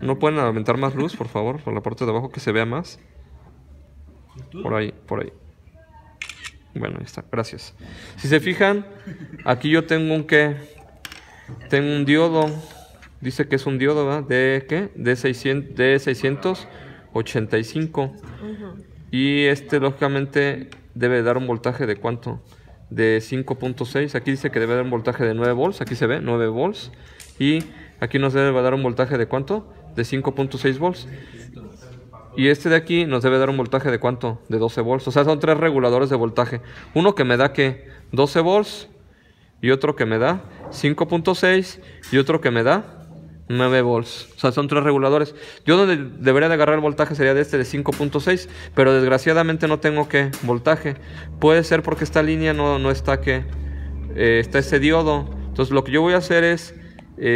¿No pueden aumentar más luz, por favor? Por la parte de abajo que se vea más. Por ahí, por ahí. Bueno, ahí está, gracias. Si se fijan, aquí yo tengo un que. Tengo un diodo. Dice que es un diodo, ¿verdad? ¿De qué? De, 600, de 685. Y este, lógicamente, debe dar un voltaje de cuánto? De 5.6. Aquí dice que debe dar un voltaje de 9 volts. Aquí se ve, 9 volts. Y Aquí nos debe dar un voltaje de cuánto? De 5.6 volts. Y este de aquí nos debe dar un voltaje de cuánto? De 12 volts. O sea, son tres reguladores de voltaje. Uno que me da que 12 volts y otro que me da 5.6 y otro que me da 9 volts. O sea, son tres reguladores. Yo donde debería de agarrar el voltaje sería de este de 5.6, pero desgraciadamente no tengo que voltaje. Puede ser porque esta línea no, no está que... Eh, está ese diodo. Entonces lo que yo voy a hacer es... Eh,